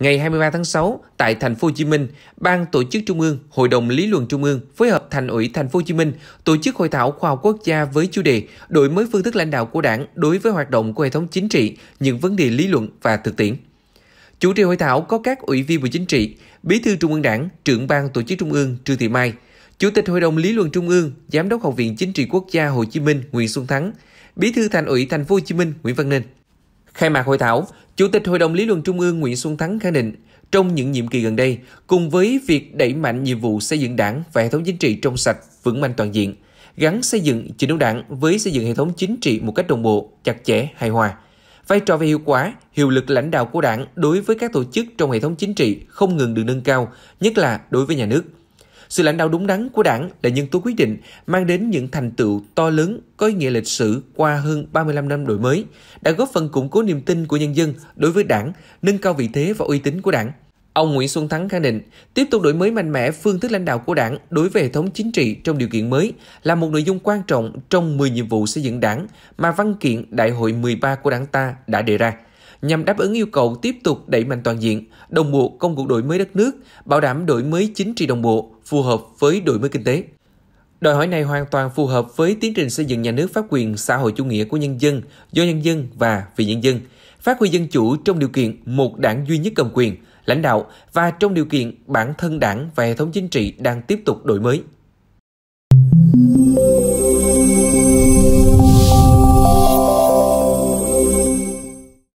Ngày 23 tháng 6 tại thành phố Hồ Chí Minh, Ban Tổ chức Trung ương, Hội đồng lý luận Trung ương phối hợp Thành ủy thành phố Hồ Chí Minh tổ chức hội thảo khoa học quốc gia với chủ đề đổi mới phương thức lãnh đạo của Đảng đối với hoạt động của hệ thống chính trị, những vấn đề lý luận và thực tiễn. Chủ trì hội thảo có các ủy viên Bộ Chính trị, Bí thư Trung ương Đảng, trưởng ban tổ chức Trung ương Trương Thị Mai, Chủ tịch Hội đồng lý luận Trung ương, Giám đốc Học viện Chính trị Quốc gia Hồ Chí Minh Nguyễn Xuân Thắng, Bí thư Thành ủy Thành phố Hồ Chí Minh Nguyễn Văn Nên. Khai mạc hội thảo, Chủ tịch Hội đồng Lý luận Trung ương Nguyễn Xuân Thắng khẳng định, trong những nhiệm kỳ gần đây, cùng với việc đẩy mạnh nhiệm vụ xây dựng đảng và hệ thống chính trị trong sạch, vững mạnh toàn diện, gắn xây dựng chỉnh đấu đảng với xây dựng hệ thống chính trị một cách đồng bộ, chặt chẽ, hài hòa. Vai trò về hiệu quả, hiệu lực lãnh đạo của đảng đối với các tổ chức trong hệ thống chính trị không ngừng được nâng cao, nhất là đối với nhà nước. Sự lãnh đạo đúng đắn của đảng là nhân tố quyết định mang đến những thành tựu to lớn có ý nghĩa lịch sử qua hơn 35 năm đổi mới, đã góp phần củng cố niềm tin của nhân dân đối với đảng, nâng cao vị thế và uy tín của đảng. Ông Nguyễn Xuân Thắng khẳng định, tiếp tục đổi mới mạnh mẽ phương thức lãnh đạo của đảng đối với hệ thống chính trị trong điều kiện mới là một nội dung quan trọng trong 10 nhiệm vụ xây dựng đảng mà văn kiện Đại hội 13 của đảng ta đã đề ra nhằm đáp ứng yêu cầu tiếp tục đẩy mạnh toàn diện, đồng bộ công cuộc đổi mới đất nước, bảo đảm đổi mới chính trị đồng bộ, phù hợp với đổi mới kinh tế. Đòi hỏi này hoàn toàn phù hợp với tiến trình xây dựng nhà nước pháp quyền xã hội chủ nghĩa của nhân dân, do nhân dân và vì nhân dân, phát huy dân chủ trong điều kiện một đảng duy nhất cầm quyền, lãnh đạo và trong điều kiện bản thân đảng và hệ thống chính trị đang tiếp tục đổi mới.